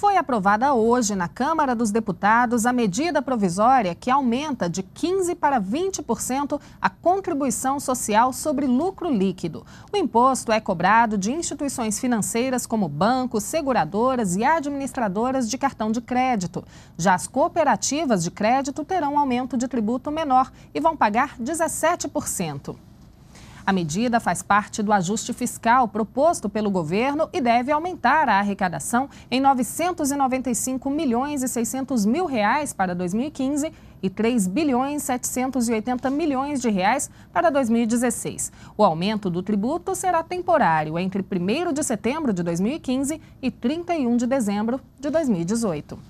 foi aprovada hoje na Câmara dos Deputados a medida provisória que aumenta de 15% para 20% a contribuição social sobre lucro líquido. O imposto é cobrado de instituições financeiras como bancos, seguradoras e administradoras de cartão de crédito. Já as cooperativas de crédito terão aumento de tributo menor e vão pagar 17%. A medida faz parte do ajuste fiscal proposto pelo governo e deve aumentar a arrecadação em 995 milhões e 600 mil reais para 2015 e 3 bilhões 780 milhões de reais para 2016. O aumento do tributo será temporário entre 1º de setembro de 2015 e 31 de dezembro de 2018.